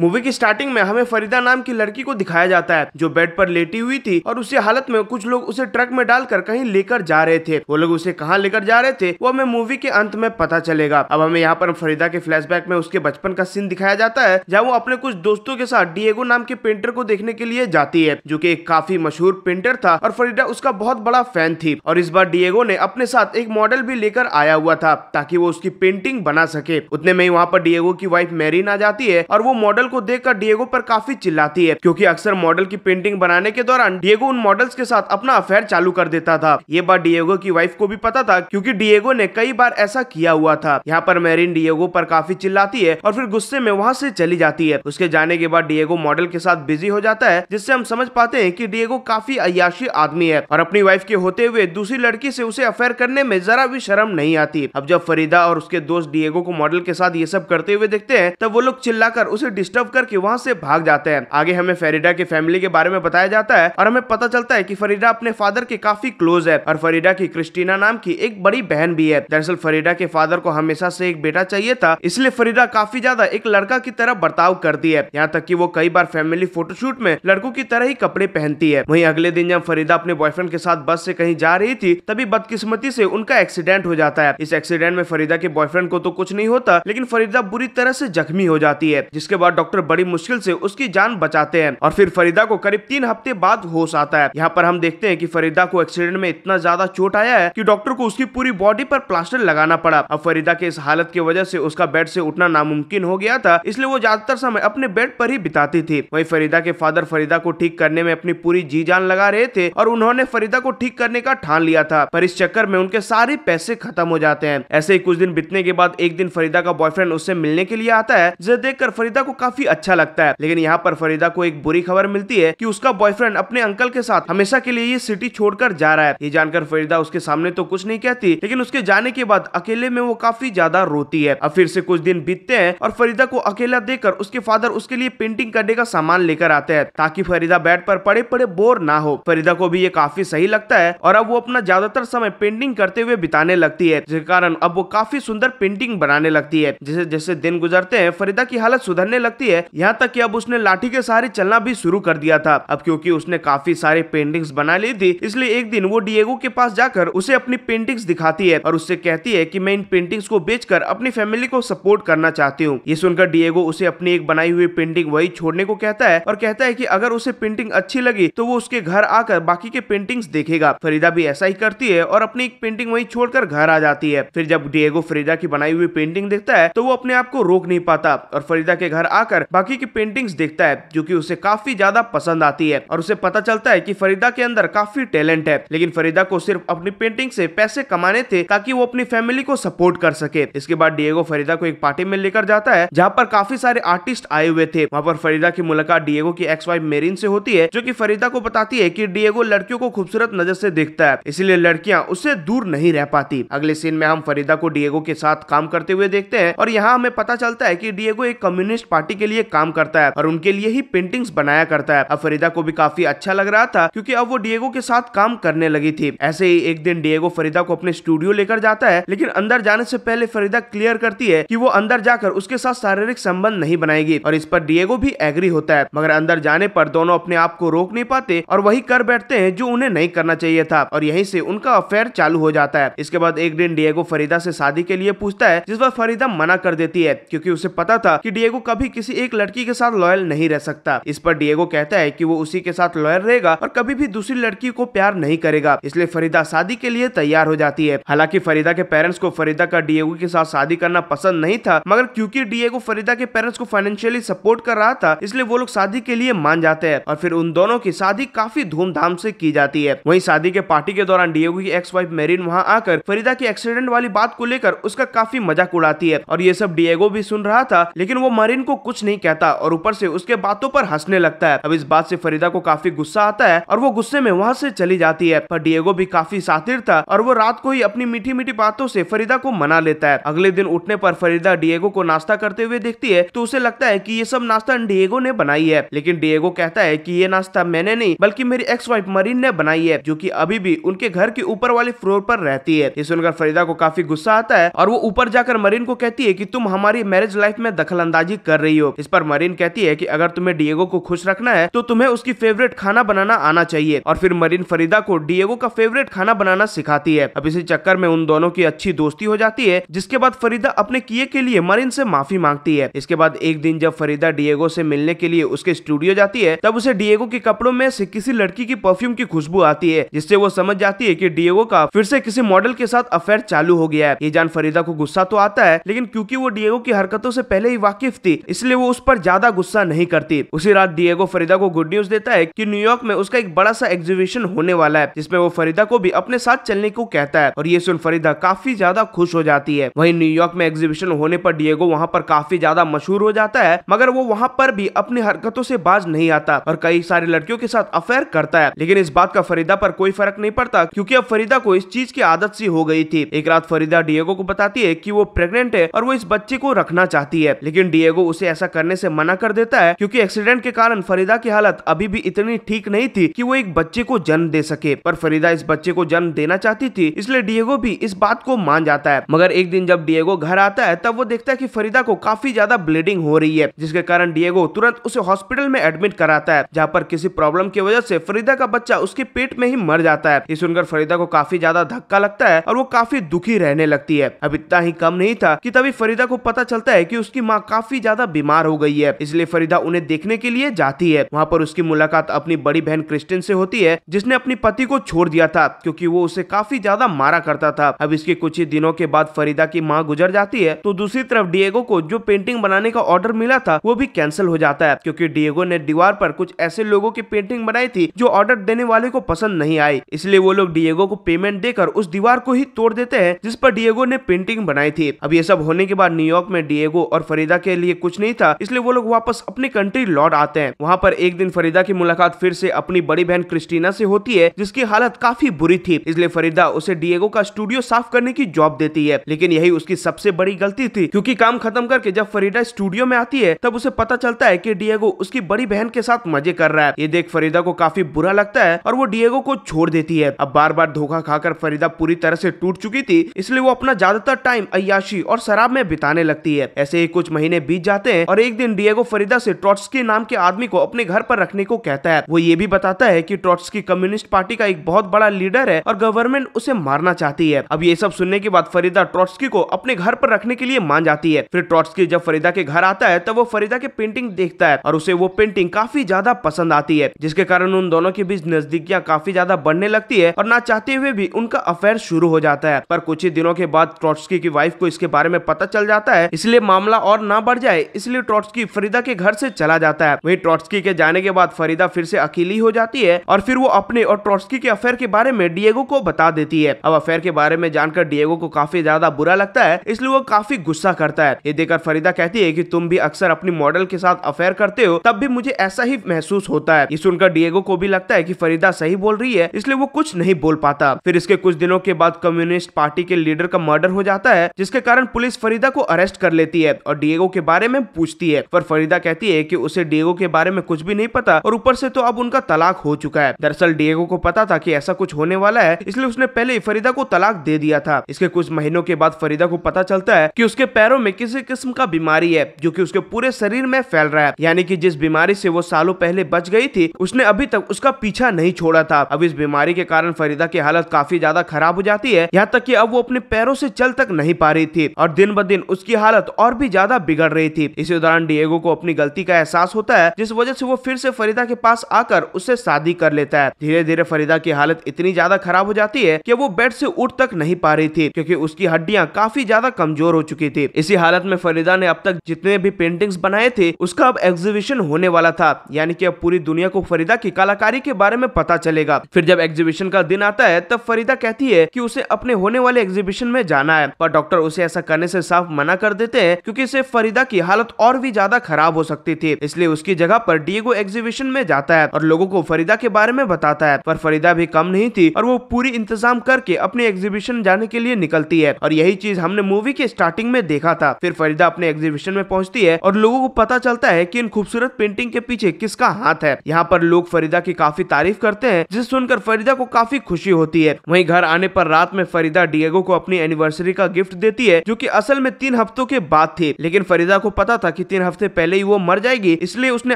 movie की starting में हमें फरीदा नाम की लड़की को दिखाया जाता है जो बेड पर लेटी हुई थी और उसी हालत में कुछ लोग उसे ट्रक में डालकर कहीं लेकर जा रहे थे वो लोग उसे कहाँ लेकर जा रहे थे वो हमें मूवी के अंत में पता चलेगा अब हमें यहाँ पर फरीदा के फ्लैशबैक में उसके बचपन का सीन दिखाया जाता है जहाँ वो अपने कुछ दोस्तों के साथ डिएगो नाम के पेंटर को देखने के लिए जाती है जो की एक काफी मशहूर पेंटर था और फरीदा उसका बहुत बड़ा फैन थी और इस बार डिएगो ने अपने साथ एक मॉडल भी लेकर आया हुआ था ताकि वो उसकी पेंटिंग बना सके उतने में ही वहाँ पर डिएगो की वाइफ मैरिन आ जाती है और वो मॉडल को देखकर डिएगो पर काफी चिल्लाती है क्योंकि अक्सर मॉडल की पेंटिंग बनाने के दौरान डिएगो उन मॉडल्स के साथ अपना अफेयर चालू कर देता था ये बात डिएगो की वाइफ को भी पता था क्योंकि डिएगो ने कई बार ऐसा किया हुआ था यहाँ पर मैरिन डिएगो पर काफी चिल्लाती है और फिर गुस्से में वहाँ से चली जाती है उसके जाने के बाद डिएगो मॉडल के साथ बिजी हो जाता है जिससे हम समझ पाते हैं की डिएगो काफी अयाशी आदमी है और अपनी वाइफ के होते हुए दूसरी लड़की से उसे अफेयर करने में जरा भी शर्म नहीं आती अब जब फरीदा और उसके दोस्त डिएगो को मॉडल के साथ ये सब करते हुए देखते हैं तब वो लोग चिल्लाकर उसे डिस्टर्ब डिस्टर्ब करके वहाँ से भाग जाते हैं आगे हमें फरीदा के फैमिली के बारे में बताया जाता है और हमें पता चलता है की फरीदा अपने फादर के काफी क्लोज है और फरीदा की क्रिस्टीना नाम की एक बड़ी बहन भी है दरअसल फरीदा के फादर को हमेशा से एक बेटा चाहिए था इसलिए फरीदा काफी ज्यादा एक लड़का की तरह बर्ताव करती है यहाँ तक कि वो कई बार फैमिली फोटोशूट में लड़कों की तरह ही कपड़े पहनती है वहीं अगले दिन जब फरीदा अपने बॉयफ्रेंड के साथ बस से कहीं जा रही थी तभी बदकिस्मती से उनका एक्सीडेंट हो जाता है इस एक्सीडेंट में फरीदा के बॉयफ्रेंड को तो कुछ नहीं होता लेकिन फरीदा बुरी तरह से जख्मी हो जाती है जिसके बाद डॉक्टर बड़ी मुश्किल से उसकी जान बचाते हैं और फिर फरीदा को करीब तीन हफ्ते बाद होश आता है यहाँ पर हम देखते हैं कि फरीदा को एक्सीडेंट में इतना ज्यादा चोट आया है कि डॉक्टर को उसकी पूरी बॉडी पर प्लास्टर लगाना पड़ा अब फरीदा के इस हालत की वजह से उसका बेड से उठना नामुमकिन हो गया था इसलिए वो ज्यादातर समय अपने बेड पर ही बिताती थी वही फरीदा के फादर फरीदा को ठीक करने में अपनी पूरी जी जान लगा रहे थे और उन्होंने फरीदा को ठीक करने का ठान लिया था पर इस चक्कर में उनके सारे पैसे खत्म हो जाते हैं ऐसे ही कुछ दिन बीतने के बाद एक दिन फरीदा का बॉयफ्रेंड उससे मिलने के लिए आता है जिसे देखकर फरीदा को काफी काफी अच्छा लगता है लेकिन यहाँ पर फरीदा को एक बुरी खबर मिलती है की उसका बॉयफ्रेंड अपने अंकल के साथ हमेशा के लिए ये सिटी छोड़कर जा रहा है ये जानकर फरीदा उसके सामने तो कुछ नहीं कहती लेकिन उसके जाने के बाद अकेले में वो काफी ज्यादा रोती है अब फिर से कुछ दिन बीतते हैं और फरीदा को अकेला देकर उसके फादर उसके लिए पेंटिंग करने का सामान लेकर आते हैं ताकि फरीदा बेड पर पड़े पड़े बोर ना हो फरीदा को भी ये काफी सही लगता है और अब वो अपना ज्यादातर समय पेंटिंग करते हुए बिताने लगती है जिसके कारण अब वो काफी सुंदर पेंटिंग बनाने लगती है जैसे जैसे दिन गुजरते हैं फरीदा की हालत सुधरने लगती सकती है यहाँ तक कि अब उसने लाठी के सहारे चलना भी शुरू कर दिया था अब क्योंकि उसने काफी सारे पेंटिंग्स बना ली थी इसलिए एक दिन वो डिएगो के पास जाकर उसे अपनी पेंटिंग्स दिखाती है और उससे कहती है की मैं इन पेंटिंग्स को बेचकर अपनी फैमिली को सपोर्ट करना चाहती हूँ ये सुनकर डिएगो उसे अपनी एक बनाई हुई पेंटिंग वही छोड़ने को कहता है और कहता है की अगर उसे पेंटिंग अच्छी लगी तो वो उसके घर आकर बाकी के पेंटिंग्स देखेगा फरीदा भी ऐसा ही करती है और अपनी एक पेंटिंग वही छोड़कर घर आ जाती है फिर जब डिएगो फरीदा की बनाई हुई पेंटिंग देखता है तो वो अपने आप को रोक नहीं पाता और फरीदा के घर आकर आकर बाकी की पेंटिंग्स देखता है जो कि उसे काफी ज्यादा पसंद आती है और उसे पता चलता है कि फरीदा के अंदर काफी टैलेंट है लेकिन फरीदा को सिर्फ अपनी पेंटिंग से पैसे कमाने थे ताकि वो अपनी फैमिली को सपोर्ट कर सके इसके बाद डिएगो फरीदा को एक पार्टी में लेकर जाता है जहाँ पर काफी सारे आर्टिस्ट आए हुए थे वहाँ पर फरीदा की मुलाकात डिएगो की एक्स वाइफ मेरिन से होती है जो की फरीदा को बताती है की डिएगो लड़कियों को खूबसूरत नजर से देखता है इसीलिए लड़कियाँ उससे दूर नहीं रह पाती अगले सीन में हम फरीदा को डिएगो के साथ काम करते हुए देखते हैं और यहाँ हमें पता चलता है की डिएगो एक कम्युनिस्ट पार्टी के लिए काम करता है और उनके लिए ही पेंटिंग बनाया करता है अब फरीदा को भी काफी अच्छा लग रहा था क्यूँकी अब वो डिएगो के साथ काम करने लगी थी ऐसे ही एक दिन डिएगो फरीदा को अपने स्टूडियो लेकर जाता है लेकिन अंदर जाने से पहले फरीदा क्लियर करती है कि वो अंदर जाकर उसके साथ शारीरिक संबंध नहीं बनाएगी और इस पर डिएगो भी एग्री होता है मगर अंदर जाने पर दोनों अपने आप को रोक नहीं पाते और वही कर बैठते हैं जो उन्हें नहीं करना चाहिए था और यहीं से उनका अफेयर चालू हो जाता है इसके बाद एक दिन डिएगो फरीदा से शादी के लिए पूछता है जिस पर फरीदा मना कर देती है क्योंकि उसे पता था कि डिएगो कभी किसी किसी एक लड़की के साथ लॉयल नहीं रह सकता इस पर डिएगो कहता है कि वो उसी के साथ लॉयल रहेगा और कभी भी दूसरी लड़की को प्यार नहीं करेगा इसलिए फरीदा शादी के लिए तैयार हो जाती है हालांकि फरीदा के पेरेंट्स को फरीदा का डिएगो के साथ शादी करना पसंद नहीं था मगर क्यूँकी डिएगो फरीदा के पेरेंट्स को फाइनेंशियली सपोर्ट कर रहा था इसलिए वो लोग शादी के लिए मान जाते हैं और फिर उन दोनों की शादी काफी धूमधाम से की जाती है वहीं शादी के पार्टी के दौरान डिएगो की एक्स वाइफ मेरिन वहां आकर फरीदा की एक्सीडेंट वाली बात को लेकर उसका काफी मजाक उड़ाती है और ये सब डिएगो भी सुन रहा था लेकिन वो मरीन को कुछ कुछ नहीं कहता और ऊपर से उसके बातों पर हंसने लगता है अब इस बात से फरीदा को काफी गुस्सा आता है और वो गुस्से में वहाँ से चली जाती है पर डिएगो भी काफी सातिर था और वो रात को ही अपनी मीठी मीठी बातों से फरीदा को मना लेता है अगले दिन उठने पर फरीदा डिएगो को नाश्ता करते हुए देखती है तो उसे लगता है की ये सब नाश्ता डिएगो ने बनाई है लेकिन डिएगो कहता है की ये नाश्ता मैंने नहीं बल्कि मेरी एक्स वाइफ मरीन ने बनाई है जो की अभी भी उनके घर के ऊपर वाले फ्लोर पर रहती है ये सुनकर फरीदा को काफी गुस्सा आता है और वो ऊपर जाकर मरीन को कहती है की तुम हमारी मैरिज लाइफ में दखल अंदाजी कर रही हो इस पर मरीन कहती है की अगर तुम्हें डिएगो को खुश रखना है तो तुम्हें उसकी फेवरेट खाना बनाना आना चाहिए और फिर मरीन फरीदा को डिएगो का फेवरेट खाना बनाना सिखाती है अब इसी चक्कर में उन दोनों की अच्छी दोस्ती हो जाती है जिसके बाद फरीदा अपने किए के लिए मरीन से माफी मांगती है इसके बाद एक दिन जब फरीदा डिएगो से मिलने के लिए उसके स्टूडियो जाती है तब उसे डिएगो के कपड़ों में से किसी लड़की की परफ्यूम की खुशबू आती है जिससे वो समझ जाती है की डिएगो का फिर से किसी मॉडल के साथ अफेयर चालू हो गया है ये जान फरीदा को गुस्सा तो आता है लेकिन क्यूँकी वो डिएगो की हरकतों से पहले ही वाकिफ थी इसलिए इसलिए वो उस पर ज्यादा गुस्सा नहीं करती उसी रात डिएगो फरीदा को गुड न्यूज देता है की न्यूयॉर्क में उसका एक बड़ा सा एग्जीबिशन होने वाला है जिसमे वो फरीदा को भी अपने साथ चलने को कहता है और ये सुन फरीदा काफी ज्यादा खुश हो जाती है वही न्यूयॉर्क में एग्जीबिशन होने पर डिएगो वहाँ पर काफी ज्यादा मशहूर हो जाता है मगर वो वहाँ पर भी अपनी हरकतों से बाज नहीं आता और कई सारी लड़कियों के साथ अफेयर करता है लेकिन इस बात का फरीदा पर कोई फर्क नहीं पड़ता क्यूँकी अब फरीदा को इस चीज की आदत सी हो गई थी एक रात फरीदा डिएगो को बताती है की वो प्रेगनेंट है और वो इस बच्चे को रखना चाहती है लेकिन डिएगो उसे ऐसा करने से मना कर देता है क्योंकि एक्सीडेंट के कारण फरीदा की हालत अभी भी इतनी ठीक नहीं थी कि वो एक बच्चे को जन्म दे सके पर फरीदा इस बच्चे को जन्म देना चाहती थी इसलिए डिएगो भी इस बात को मान जाता है मगर एक दिन जब डिएगो घर आता है तब वो देखता है की फरीदा को काफी ज्यादा ब्लीडिंग हो रही है जिसके कारण डिएगो तुरंत उसे हॉस्पिटल में एडमिट कराता है जहाँ पर किसी प्रॉब्लम की वजह से फरीदा का बच्चा उसके पेट में ही मर जाता है ये सुनकर फरीदा को काफी ज्यादा धक्का लगता है और वो काफी दुखी रहने लगती है अब इतना ही कम नहीं था कि तभी फरीदा को पता चलता है कि उसकी माँ काफी ज्यादा बीमार बीमार हो गई है इसलिए फरीदा उन्हें देखने के लिए जाती है वहाँ पर उसकी मुलाकात अपनी बड़ी बहन क्रिस्टिन से होती है जिसने अपने पति को छोड़ दिया था क्योंकि वो उसे काफी ज्यादा मारा करता था अब इसके कुछ ही दिनों के बाद फरीदा की माँ गुजर जाती है तो दूसरी तरफ डिएगो को जो पेंटिंग बनाने का ऑर्डर मिला था वो भी कैंसिल हो जाता है क्योंकि डिएगो ने दीवार पर कुछ ऐसे लोगों की पेंटिंग बनाई थी जो ऑर्डर देने वाले को पसंद नहीं आई इसलिए वो लोग डिएगो को पेमेंट देकर उस दीवार को ही तोड़ देते हैं जिस पर डिएगो ने पेंटिंग बनाई थी अब ये सब होने के बाद न्यूयॉर्क में डिएगो और फरीदा के लिए कुछ नहीं था इसलिए वो लोग वापस अपनी कंट्री लौट आते हैं वहाँ पर एक दिन फरीदा की मुलाकात फिर से अपनी बड़ी बहन क्रिस्टीना से होती है जिसकी हालत काफी बुरी थी इसलिए फरीदा उसे डिएगो का स्टूडियो साफ करने की जॉब देती है लेकिन यही उसकी सबसे बड़ी गलती थी क्यूँकी काम खत्म करके जब फरीदा स्टूडियो में आती है तब उसे पता चलता है की डिएगो उसकी बड़ी बहन के साथ मजे कर रहा है ये देख फरीदा को काफी बुरा लगता है और वो डिएगो को छोड़ देती है अब बार बार धोखा खाकर फरीदा पूरी तरह से टूट चुकी थी इसलिए वो अपना ज्यादातर टाइम अयाशी और शराब में बिताने लगती है ऐसे ही कुछ महीने बीत जाते हैं और एक दिन डिएगो फरीदा से ट्रॉट्सकी नाम के आदमी को अपने घर पर रखने को कहता है वो ये भी बताता है की ट्रॉट्सकी कम्युनिस्ट पार्टी का एक बहुत बड़ा लीडर है और गवर्नमेंट उसे मारना चाहती है अब ये सब सुनने के बाद फरीदा ट्रॉट्सकी को अपने घर पर रखने के लिए मान जाती है फिर ट्रॉट्सकी जब फरीदा के घर आता है तब वो फरीदा के पेंटिंग देखता है और उसे वो पेंटिंग काफी ज्यादा पसंद आती है जिसके कारण उन दोनों के बीच नजदीकियाँ काफी ज्यादा बढ़ने लगती है और ना चाहते हुए भी उनका अफेयर शुरू हो जाता है पर कुछ ही दिनों के बाद ट्रॉट्सकी की वाइफ को इसके बारे में पता चल जाता है इसलिए मामला और ना बढ़ जाए इसलिए फिर ट्रॉट्सकी फरीदा के घर से चला जाता है वही ट्रॉट्सकी के जाने के बाद फरीदा फिर से अकेली हो जाती है और फिर वो अपने और ट्रॉट्सकी के अफेयर के बारे में डिएगो को बता देती है अब अफेयर के बारे में जानकर डिएगो को काफी ज्यादा बुरा लगता है इसलिए वो काफी गुस्सा करता है ये देखकर फरीदा कहती है की तुम भी अक्सर अपनी मॉडल के साथ अफेयर करते हो तब भी मुझे ऐसा ही महसूस होता है ये सुनकर डिएगो को भी लगता है की फरीदा सही बोल रही है इसलिए वो कुछ नहीं बोल पाता फिर इसके कुछ दिनों के बाद कम्युनिस्ट पार्टी के लीडर का मर्डर हो जाता है जिसके कारण पुलिस फरीदा को अरेस्ट कर लेती है और डिएगो के बारे में पूछ पूछती है पर फरीदा कहती है की उसे डिएगो के बारे में कुछ भी नहीं पता और ऊपर से तो अब उनका तलाक हो चुका है दरअसल डिएगो को पता था की ऐसा कुछ होने वाला है इसलिए उसने पहले ही फरीदा को तलाक दे दिया था इसके कुछ महीनों के बाद फरीदा को पता चलता है की उसके पैरों में किसी किस्म का बीमारी है जो की उसके पूरे शरीर में फैल रहा है यानी की जिस बीमारी ऐसी वो सालों पहले बच गई थी उसने अभी तक उसका पीछा नहीं छोड़ा था अब इस बीमारी के कारण फरीदा की हालत काफी ज्यादा खराब हो जाती है यहाँ तक कि अब वो अपने पैरों से चल तक नहीं पा रही थी और दिन ब दिन उसकी हालत और भी ज्यादा बिगड़ रही थी इसी दौरान डिएगो को अपनी गलती का एहसास होता है जिस वजह से वो फिर से फरीदा के पास आकर उससे शादी कर लेता है धीरे धीरे फरीदा की हालत इतनी ज्यादा खराब हो जाती है की वो बेड से उठ तक नहीं पा रही थी क्यूँकी उसकी हड्डियाँ काफी ज्यादा कमजोर हो चुकी थी इसी हालत में फरीदा ने अब तक जितने भी पेंटिंग्स बनाए थे उसका अब एग्जीबिशन होने वाला था यानी की अब पूरी दुनिया को फरीदा की कलाकारी के बारे में पता चलेगा फिर जब एग्जीबिशन का दिन आता है तब फरीदा कहती है कि उसे अपने होने वाले एग्जीबिशन में जाना है पर डॉक्टर उसे ऐसा करने से साफ मना कर देते हैं क्योंकि इसे फरीदा की हालत और भी ज्यादा खराब हो सकती थी इसलिए उसकी जगह पर डिएगो एग्जीबिशन में जाता है और लोगों को फरीदा के बारे में बताता है पर फरीदा भी कम नहीं थी और वो पूरी इंतजाम करके अपने एग्जीबिशन जाने के लिए निकलती है और यही चीज हमने मूवी के स्टार्टिंग में देखा था फिर फरीदा अपने एग्जीबिशन में पहुंचती है और लोगों को पता चलता है की इन खूबसूरत पेंटिंग के पीछे किसका हाथ है यहाँ पर लोग फरीदा की काफी तारीफ करते हैं जिसे सुनकर फरीदा को काफी खुशी होती है वहीं घर आने पर रात में फरीदा डिएगो को अपनी एनिवर्सरी का गिफ्ट देती है जो कि असल में तीन हफ्तों के बाद थी लेकिन फरीदा को पता था था कि तीन हफ्ते पहले ही वो मर जाएगी इसलिए उसने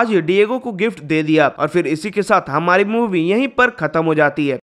आज डिएगो को गिफ्ट दे दिया और फिर इसी के साथ हमारी मूवी यहीं पर खत्म हो जाती है